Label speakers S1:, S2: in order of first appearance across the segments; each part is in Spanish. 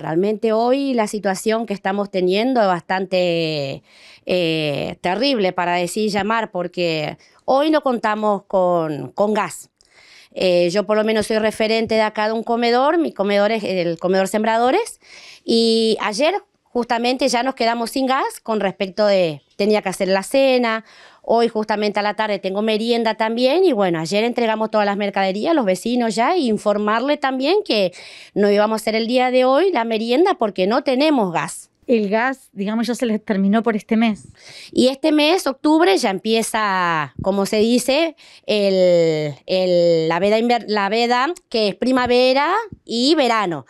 S1: Realmente hoy la situación que estamos teniendo es bastante eh, terrible, para decir llamar, porque hoy no contamos con, gas. Eh, yo por lo menos soy referente de acá de un comedor, mi comedor es el comedor Sembradores, y ayer justamente ya nos quedamos sin gas con respecto de tenía que hacer la cena, Hoy justamente a la tarde tengo merienda también y bueno, ayer entregamos todas las mercaderías a los vecinos ya e informarle también que no íbamos a hacer el día de hoy la merienda porque no tenemos gas el gas, digamos, ya se les terminó por este mes. Y este mes, octubre, ya empieza, como se dice, el, la, veda, la veda que es primavera y verano.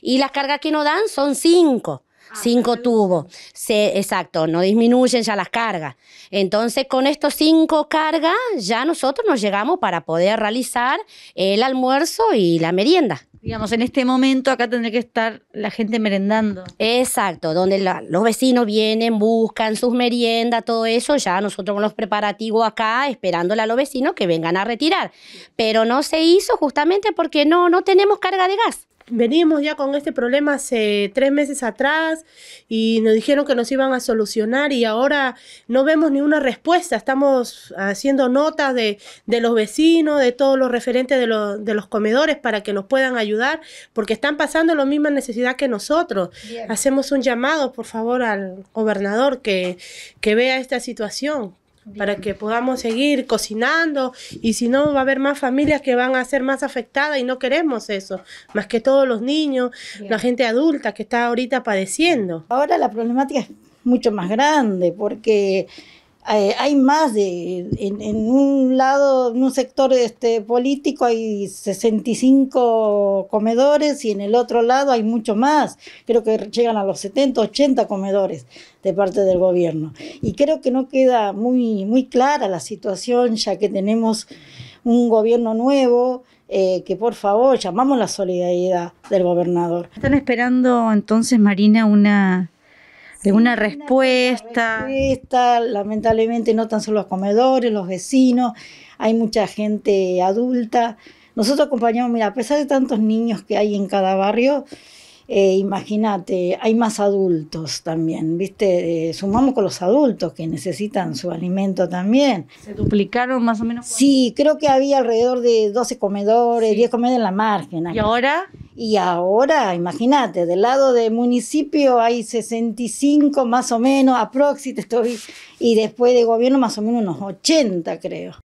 S1: Y las cargas que nos dan son cinco. Ah, cinco tubos. Se, exacto, no disminuyen ya las cargas. Entonces, con estos cinco cargas, ya nosotros nos llegamos para poder realizar el almuerzo y la merienda. Digamos, en este momento acá tendría que estar la gente merendando. Exacto, donde los vecinos vienen, buscan sus meriendas, todo eso, ya nosotros con los preparativos acá, esperándole a los vecinos que vengan a retirar. Pero no se hizo justamente porque no, no tenemos carga de gas venimos ya con este problema
S2: hace tres meses atrás y nos dijeron que nos iban a solucionar y ahora no vemos ni una respuesta. Estamos haciendo notas de, de los vecinos, de todos los referentes de, de, los comedores para que nos puedan ayudar porque están pasando la misma necesidad que nosotros. Hacemos un llamado, por favor, al gobernador que, que vea esta situación para que podamos seguir cocinando y si no va a haber más familias que van a ser más afectadas y no queremos eso, más que todos los niños, la gente adulta que está ahorita padeciendo. Ahora la problemática es mucho más grande porque
S3: eh, hay más de, en, un lado, en un sector este, político hay 65 comedores y en el otro lado hay mucho más. Creo que llegan a los 70, 80 comedores de parte del gobierno. Y creo que no queda muy, muy clara la situación ya que tenemos un gobierno nuevo. Eh, que por favor llamamos la solidaridad del gobernador. Están esperando entonces, Marina, una de una respuesta. Una respuesta, lamentablemente no tan solo los comedores, los vecinos, hay mucha gente adulta. Nosotros acompañamos, mira, a pesar de tantos niños que hay en cada barrio, eh, imagínate, hay más adultos también, ¿viste? Eh, sumamos con los adultos que necesitan su alimento también. ¿Se duplicaron más o menos? Sí, creo que había alrededor de 12 comedores, 10 comedores en la margen. ¿Y ahora? Y ahora, imagínate, del lado de municipio hay 65 más o menos, estoy y después de gobierno más o menos unos 80, creo.